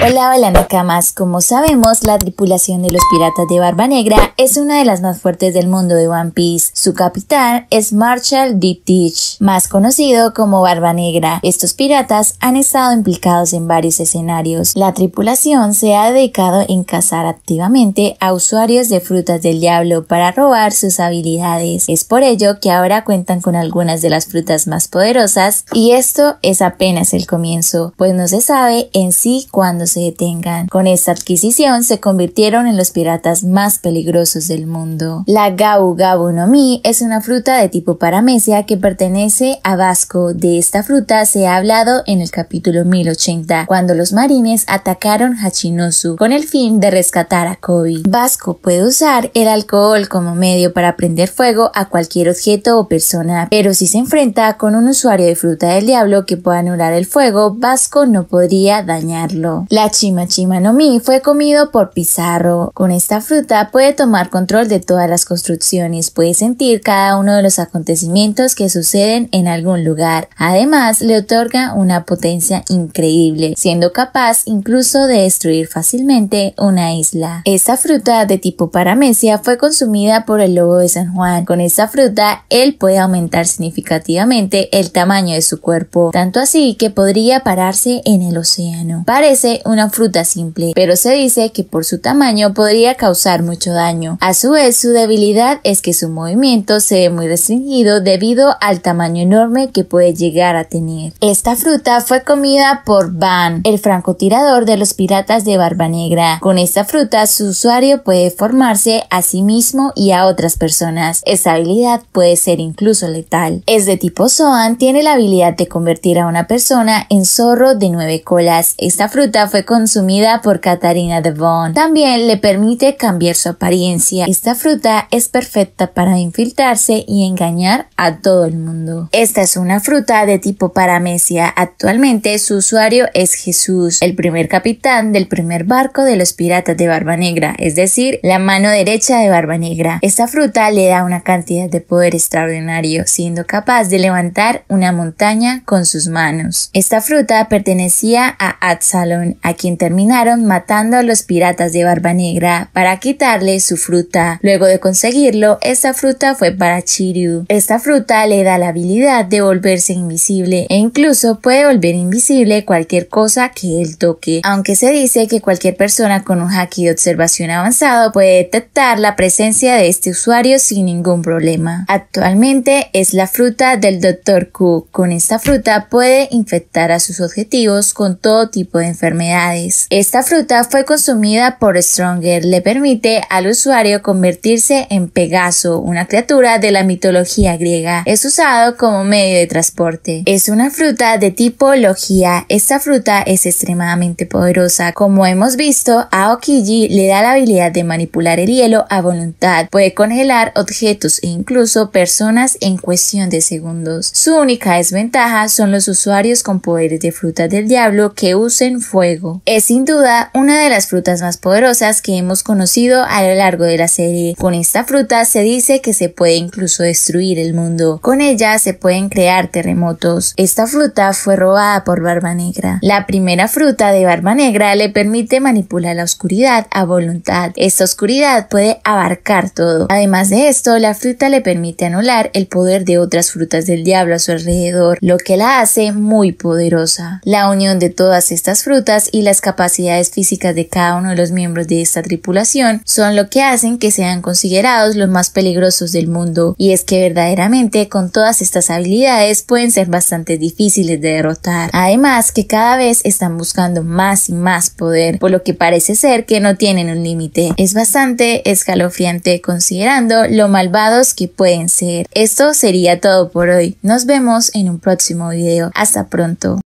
Hola, hola Nakamas. Como sabemos, la tripulación de los piratas de Barba Negra es una de las más fuertes del mundo de One Piece. Su capitán es Marshall Deep Teach, más conocido como Barba Negra. Estos piratas han estado implicados en varios escenarios. La tripulación se ha dedicado en cazar activamente a usuarios de frutas del diablo para robar sus habilidades. Es por ello que ahora cuentan con algunas de las frutas más poderosas y esto es apenas el comienzo, pues no se sabe en sí cuándo se detengan. Con esta adquisición se convirtieron en los piratas más peligrosos del mundo. La Gau Gau no Mi es una fruta de tipo paramecia que pertenece a Vasco. De esta fruta se ha hablado en el capítulo 1080, cuando los marines atacaron Hachinosu con el fin de rescatar a Kobe. Vasco puede usar el alcohol como medio para prender fuego a cualquier objeto o persona, pero si se enfrenta con un usuario de fruta del diablo que pueda anular el fuego, Vasco no podría dañarlo. La chimachima mi fue comido por Pizarro. Con esta fruta puede tomar control de todas las construcciones, puede sentir cada uno de los acontecimientos que suceden en algún lugar. Además, le otorga una potencia increíble, siendo capaz incluso de destruir fácilmente una isla. Esta fruta de tipo paramecia fue consumida por el lobo de San Juan. Con esta fruta, él puede aumentar significativamente el tamaño de su cuerpo, tanto así que podría pararse en el océano. Parece una fruta simple, pero se dice que por su tamaño podría causar mucho daño. A su vez, su debilidad es que su movimiento se ve muy restringido debido al tamaño enorme que puede llegar a tener. Esta fruta fue comida por Van, el francotirador de los piratas de Barba Negra. Con esta fruta, su usuario puede formarse a sí mismo y a otras personas. Esta habilidad puede ser incluso letal. Es de tipo Zoan, tiene la habilidad de convertir a una persona en zorro de nueve colas. Esta fruta fue consumida por Catarina Bon. También le permite cambiar su apariencia. Esta fruta es perfecta para infiltrarse y engañar a todo el mundo. Esta es una fruta de tipo paramecia. Actualmente su usuario es Jesús, el primer capitán del primer barco de los piratas de Barba Negra, es decir, la mano derecha de Barba Negra. Esta fruta le da una cantidad de poder extraordinario, siendo capaz de levantar una montaña con sus manos. Esta fruta pertenecía a atzalon a quien terminaron matando a los piratas de Barba Negra para quitarle su fruta. Luego de conseguirlo, esta fruta fue para Chiryu. Esta fruta le da la habilidad de volverse invisible e incluso puede volver invisible cualquier cosa que él toque, aunque se dice que cualquier persona con un haki de observación avanzado puede detectar la presencia de este usuario sin ningún problema. Actualmente es la fruta del Dr. Ku. Con esta fruta puede infectar a sus objetivos con todo tipo de enfermedades. Esta fruta fue consumida por Stronger, le permite al usuario convertirse en Pegaso, una criatura de la mitología griega. Es usado como medio de transporte. Es una fruta de tipo Esta fruta es extremadamente poderosa. Como hemos visto, Aokiji le da la habilidad de manipular el hielo a voluntad. Puede congelar objetos e incluso personas en cuestión de segundos. Su única desventaja son los usuarios con poderes de fruta del diablo que usen fuego. Es sin duda una de las frutas más poderosas que hemos conocido a lo largo de la serie. Con esta fruta se dice que se puede incluso destruir el mundo. Con ella se pueden crear terremotos. Esta fruta fue robada por Barba Negra. La primera fruta de Barba Negra le permite manipular la oscuridad a voluntad. Esta oscuridad puede abarcar todo. Además de esto, la fruta le permite anular el poder de otras frutas del diablo a su alrededor, lo que la hace muy poderosa. La unión de todas estas frutas y las capacidades físicas de cada uno de los miembros de esta tripulación son lo que hacen que sean considerados los más peligrosos del mundo y es que verdaderamente con todas estas habilidades pueden ser bastante difíciles de derrotar. Además que cada vez están buscando más y más poder, por lo que parece ser que no tienen un límite. Es bastante escalofriante considerando lo malvados que pueden ser. Esto sería todo por hoy. Nos vemos en un próximo video. Hasta pronto.